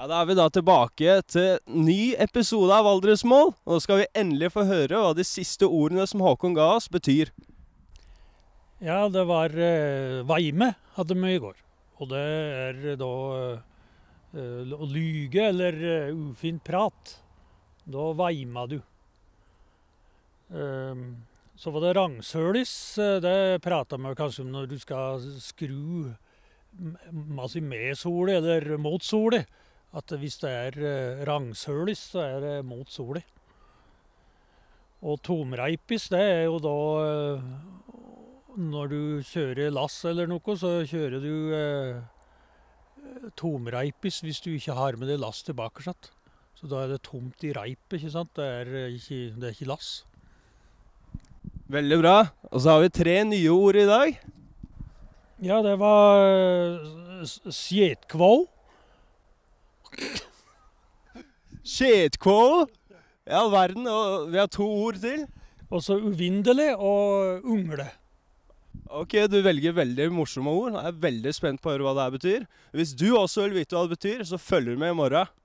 Ja, Da er vi da tilbake til ny episode av Valdresmål. nå skal vi endelig få høre hva de siste ordene som Håkon ga oss, betyr. Ja, det var eh, Vaime hadde vi i går. Og det er da eh, å lyge eller uh, ufin prat. Da veima du. Um, så var det rangsølis. Eh, det prata vi kanskje om når du skal skru altså med solet eller mot solet. At hvis det er eh, rangsølis, så er det mot sola. Og tomreipis, det er jo da eh, Når du kjører lass eller noe, så kjører du eh, tomreipis hvis du ikke har med deg lass tilbake. Satt. Så da er det tomt i reipet, ikke sant. Det er ikke, det er ikke lass. Veldig bra. Og så har vi tre nye ord i dag. Ja, det var eh, sjetkvå. Skjetkål. I all verden. Og vi har to ord til. Også så uvinderlig og ungle. Ok, du velger veldig morsomme ord. Jeg er veldig spent på å høre hva det her betyr. Hvis du også vil vite hva det betyr, så følger du med i morgen.